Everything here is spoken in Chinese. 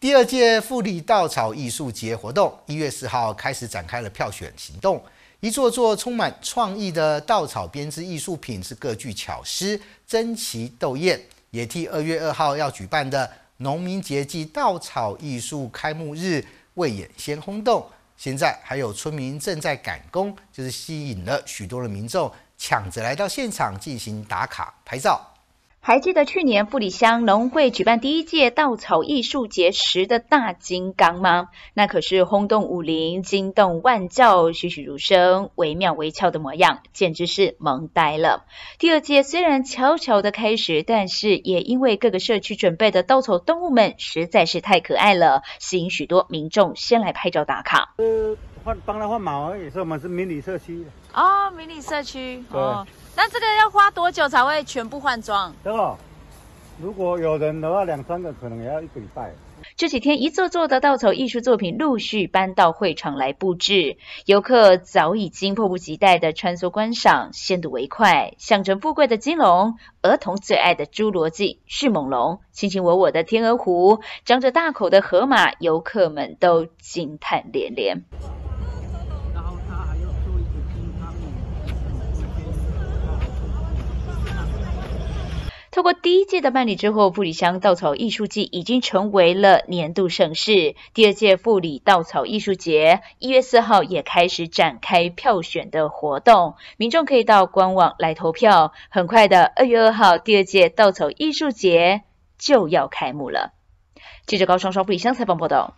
第二届富里稻草艺术节活动一月四号开始展开了票选行动，一座座充满创意的稻草编织艺术品是各具巧思，争奇斗艳，也替二月二号要举办的农民节暨稻草艺术开幕日未演先轰动。现在还有村民正在赶工，就是吸引了许多的民众抢着来到现场进行打卡拍照。还记得去年富里乡农会举办第一届稻草艺术节时的大金刚吗？那可是轰动武林、惊动万教、栩栩如生、惟妙惟肖的模样，简直是萌呆了。第二届虽然悄悄的开始，但是也因为各个社区准备的稻草动物们实在是太可爱了，吸引许多民众先来拍照打卡。呃，换帮他换毛也是我们是迷你社区哦，迷你社区。哦。这个要花多久才会全部换装？如果有人的话，两三个可能也要一个礼拜。这几天一座座的稻草艺术作品陆续搬到会场来布置，游客早已经迫不及待地穿梭观赏。先睹为快，象征富贵的金龙，儿童最爱的侏罗纪迅猛龙，卿卿我我的天鹅湖，张着大口的河马，游客们都惊叹连连。透过第一届的办理之后，富里乡稻草艺术季已经成为了年度盛事。第二届富里稻草艺术节一月四号也开始展开票选的活动，民众可以到官网来投票。很快的，二月二号，第二届稻草艺术节就要开幕了。记者高双双，富里乡采访报道。